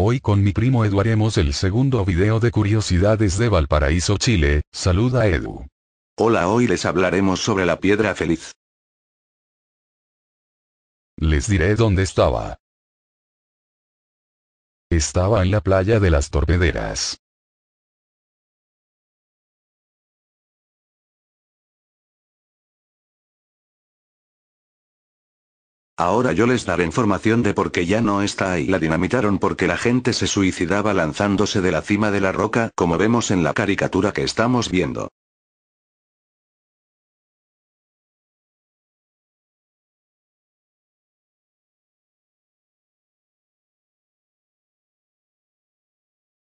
Hoy con mi primo Edu haremos el segundo video de curiosidades de Valparaíso, Chile. Saluda Edu. Hola, hoy les hablaremos sobre la piedra feliz. Les diré dónde estaba. Estaba en la playa de las Torpederas. Ahora yo les daré información de por qué ya no está ahí. La dinamitaron porque la gente se suicidaba lanzándose de la cima de la roca, como vemos en la caricatura que estamos viendo.